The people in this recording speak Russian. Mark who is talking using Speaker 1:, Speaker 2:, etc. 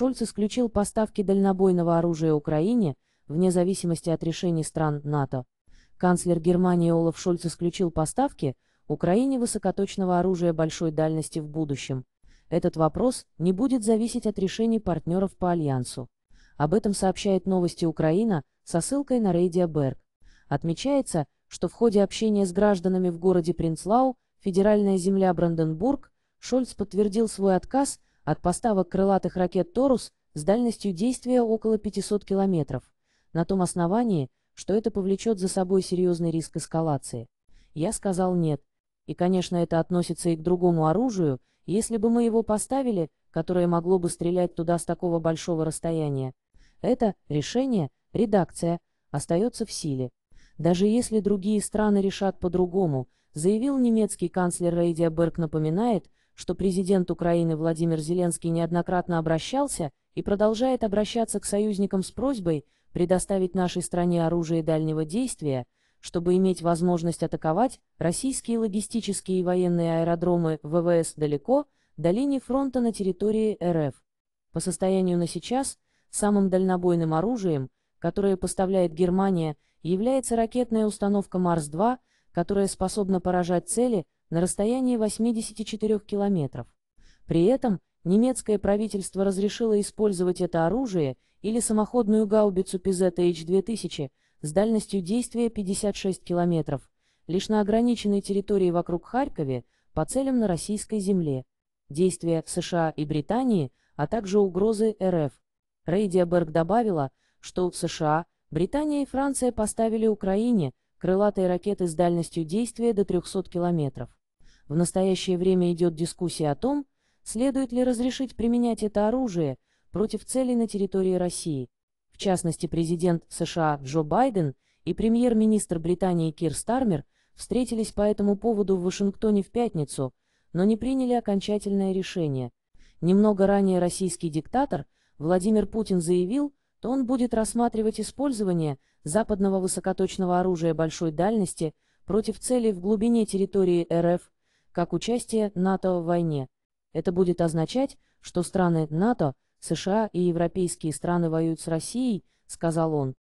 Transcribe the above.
Speaker 1: Шольц исключил поставки дальнобойного оружия Украине, вне зависимости от решений стран НАТО. Канцлер Германии Олаф Шольц исключил поставки Украине высокоточного оружия большой дальности в будущем. Этот вопрос не будет зависеть от решений партнеров по Альянсу. Об этом сообщает новости Украина со ссылкой на Рейдиа Берг. Отмечается, что в ходе общения с гражданами в городе Принцлау, федеральная земля Бранденбург, Шольц подтвердил свой отказ – от поставок крылатых ракет «Торус» с дальностью действия около 500 километров, на том основании, что это повлечет за собой серьезный риск эскалации. Я сказал нет. И, конечно, это относится и к другому оружию, если бы мы его поставили, которое могло бы стрелять туда с такого большого расстояния. Это решение, редакция, остается в силе. Даже если другие страны решат по-другому, заявил немецкий канцлер Рейдия Рейдиаберг напоминает, что президент Украины Владимир Зеленский неоднократно обращался и продолжает обращаться к союзникам с просьбой предоставить нашей стране оружие дальнего действия, чтобы иметь возможность атаковать российские логистические и военные аэродромы ВВС далеко, до линии фронта на территории РФ. По состоянию на сейчас, самым дальнобойным оружием, которое поставляет Германия, является ракетная установка Марс-2, которая способна поражать цели, на расстоянии 84 километров. При этом немецкое правительство разрешило использовать это оружие или самоходную гаубицу Пизета H-2000 с дальностью действия 56 километров, лишь на ограниченной территории вокруг Харькове по целям на российской земле. Действия США и Британии, а также угрозы РФ. Рейдиаберг добавила, что США, Британия и Франция поставили Украине крылатые ракеты с дальностью действия до 300 километров. В настоящее время идет дискуссия о том, следует ли разрешить применять это оружие против целей на территории России. В частности, президент США Джо Байден и премьер-министр Британии Кир Стармер встретились по этому поводу в Вашингтоне в пятницу, но не приняли окончательное решение. Немного ранее российский диктатор Владимир Путин заявил, то он будет рассматривать использование западного высокоточного оружия большой дальности против целей в глубине территории РФ, как участие НАТО в войне. Это будет означать, что страны НАТО, США и европейские страны воюют с Россией, сказал он.